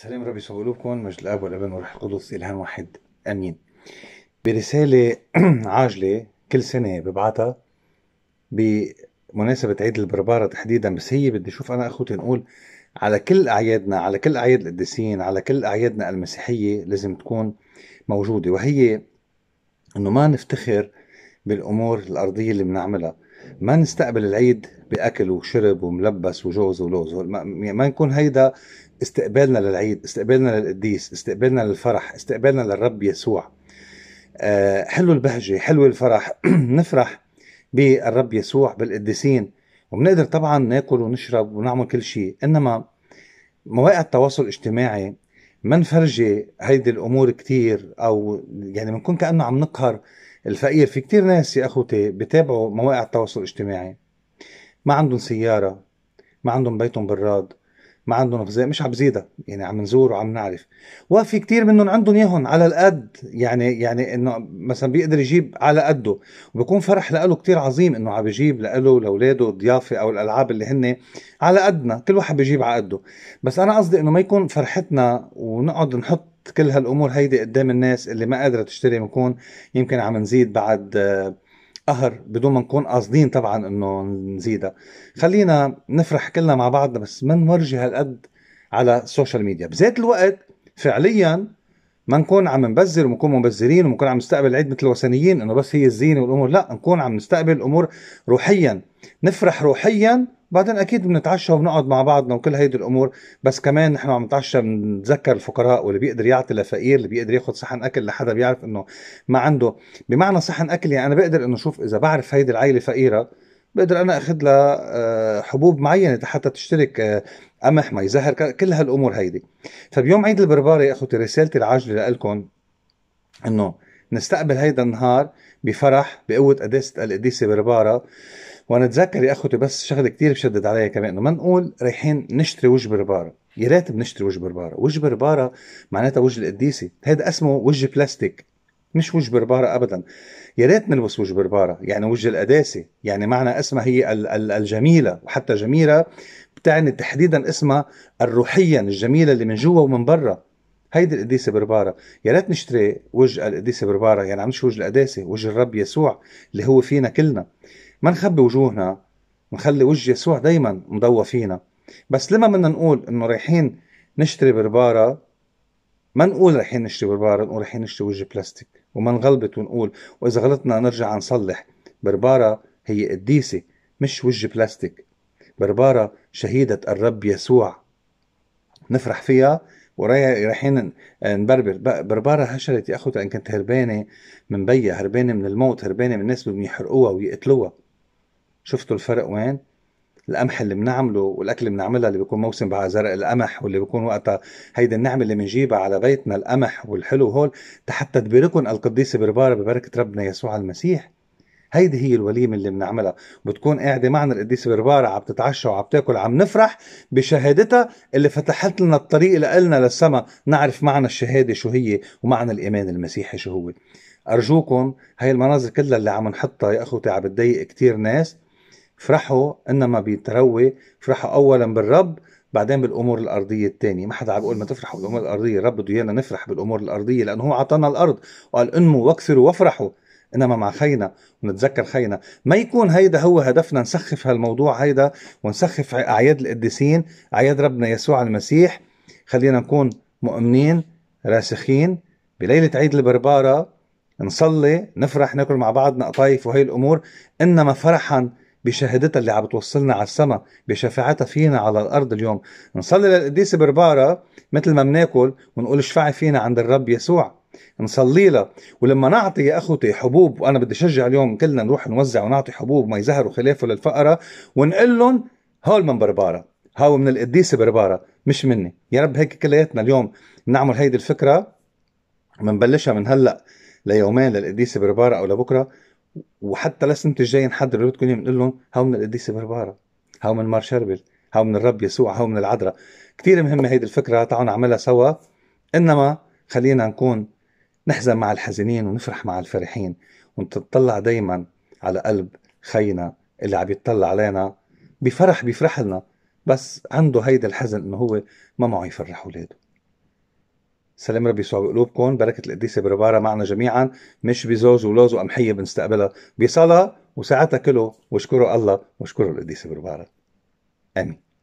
سلام ربي يسولوكم مجد الاب والابن والروح القدس الهان واحد امين برساله عاجله كل سنه ببعتها بمناسبه عيد البربره تحديدا بس هي بدي اشوف انا اخوتي نقول على كل اعيادنا على كل اعياد القديسين على كل اعيادنا المسيحيه لازم تكون موجوده وهي انه ما نفتخر بالامور الارضيه اللي بنعملها ما نستقبل العيد باكل وشرب وملبس وجوز ولوز ما نكون هيدا استقبالنا للعيد استقبالنا للقديس استقبالنا للفرح استقبالنا للرب يسوع آه، حلو البهجة حلو الفرح نفرح بالرب يسوع بالقديسين وبنقدر طبعا ناكل ونشرب ونعمل كل شيء انما مواقع التواصل الاجتماعي ما نفرجي هيدي الامور كتير او يعني بنكون كانه عم نقهر الفقير في كتير ناس يا اخوتي بتابعوا مواقع التواصل الاجتماعي ما عندهم سياره ما عندهم بيتهم براد ما عندهم غذاء مش عم بزيدها يعني عم نزور وعم نعرف وفي كتير منهم عندهم يهن على القد يعني يعني انه مثلا بيقدر يجيب على قده وبكون فرح لإله كتير عظيم انه عم يجيب لإله لاولاده الضيافه او الالعاب اللي هن على قدنا كل واحد بيجيب على قده بس انا قصدي انه ما يكون فرحتنا ونقعد نحط كل هالامور هيدي قدام الناس اللي ما قادره تشتري بنكون يمكن عم نزيد بعد آه، قهر بدون ما نكون قاصدين طبعا انه نزيدها خلينا نفرح كلنا مع بعضنا بس ما نورجي هالقد على السوشيال ميديا بذات الوقت فعليا ما نكون عم نبذر ونكون مبذرين ونكون عم نستقبل العيد مثل الوثنيين انه بس هي الزينه والامور لا نكون عم نستقبل امور روحيا نفرح روحيا بعدين اكيد بنتعشى وبنقعد مع بعضنا وكل هيدي الامور بس كمان نحن عم نتعشى بنتذكر الفقراء واللي بيقدر يعطي لفقير اللي بيقدر ياخذ صحن اكل لحدا بيعرف انه ما عنده بمعنى صحن اكل يعني انا بقدر انه شوف اذا بعرف هيدي العائله فقيره بقدر انا اخذ لها آه، حبوب معينه حتى تشترك آه، قمح مي زهر كل هالامور هيدي فبيوم عيد البرباري اخوتي رسالتي العاجله لكم انه نستقبل هيدا النهار بفرح بقوه قداسه القديسه برباره وانا اتذكر يا اخوتي بس شغله كتير بشدد عليها كمان انه ما نقول رايحين نشتري وجه برباره يا ريت بنشتري وجه برباره وجه برباره معناتها وجه القديسي هذا اسمه وجه بلاستيك مش وجه بربارة أبدا يا ريت نلبس وجه بربارة يعني وجه القداسة يعني معنى اسمها هي الجميلة وحتى جميلة بتعني تحديدا اسمها الروحيا الجميلة اللي من جوا ومن برا هيدي القديسة بربارة يا ريت نشتري وجه القديسة بربارة يعني عم وجه القداسة وجه الرب يسوع اللي هو فينا كلنا ما نخبي وجوهنا ونخلي وجه يسوع دايما مضوى فينا بس لما بدنا نقول انه رايحين نشتري بربارة ما نقول رايحين نشتري بربارة نقول رايحين نشتري وجه بلاستيك وما نغلط ونقول واذا غلطنا نرجع نصلح بربارة هي قديسة مش وجه بلاستيك بربارة شهيدة الرب يسوع نفرح فيها ورايحين نبربر بربارة هشلت يا أخوتي أن كنت هربانة من بيها هربانة من الموت هربانة من الناس بدهم يحرقوها ويقتلوها شفتوا الفرق وين القمح اللي بنعمله والاكل اللي بنعملها اللي بيكون موسم بقى زرع القمح واللي بيكون وقتها هيدي النعمه اللي بنجيبها على بيتنا القمح والحلو هول حتى تباركن القديسه بربارة ببركه ربنا يسوع المسيح هيدي هي الوليمة اللي بنعملها بتكون قاعدة معنا القديسة بربارة عم تتعشى وعم تاكل عم نفرح بشهادتها اللي فتحت لنا الطريق لنا للسما نعرف معنى الشهادة شو هي ومعنى الإيمان المسيحي شو هو أرجوكم هاي المناظر كلها اللي عم نحطها يا أخوتي عم بتضايق كتير ناس فرحوا انما بيتروي فرحوا اولا بالرب بعدين بالامور الارضيه الثانيه ما حدا عم بيقول ما تفرحوا بالامور الارضيه الرب بده ايانا نفرح بالامور الارضيه لانه هو اعطانا الارض وقال انموا واكثروا وافرحوا انما مع خينا ونتذكر خينا ما يكون هيدا هو هدفنا نسخف هالموضوع هيدا ونسخف اعياد القديسين اعياد ربنا يسوع المسيح خلينا نكون مؤمنين راسخين بليله عيد البرباره نصلي نفرح ناكل مع بعضنا قطايف وهي الامور انما فرحا بشهادتها اللي عم بتوصلنا على السما بشفاعتها فينا على الارض اليوم نصلي للقديسه بربارة مثل ما بناكل ونقول اشفعي فينا عند الرب يسوع نصلي لها ولما نعطي يا اخوتي حبوب وانا بدي اشجع اليوم كلنا نروح نوزع ونعطي حبوب مي زهر وخلافه للفقراء ونقول لهم هول من بربارة هاو من القديسه بربارة مش مني يا رب هيك كلياتنا اليوم نعمل هيدي الفكره بنبلشها من هلا ليومين للقديسه بربارة او لبكره وحتى لسنة الجاي نحضر رودكم بنقول لهم هاو من القديسة بربارة هاو من مار شربل هاو من الرب يسوع هاو من العذراء كثير مهمة هيدي الفكرة تعالوا نعملها سوا إنما خلينا نكون نحزن مع الحزينين ونفرح مع الفرحين ونتطلع دايما على قلب خينا اللي عم يتطلع علينا بفرح بيفرح لنا بس عنده هيدا الحزن انه هو ما معه يفرح اولاده سلام ربي يسوع بقلوبكم بركة القديسة بربارة معنا جميعا مش بزوج ولوز وقمحية بنستقبلها بصلاة وساعتها كله واشكروا الله واشكروا القديسة بربارة آمين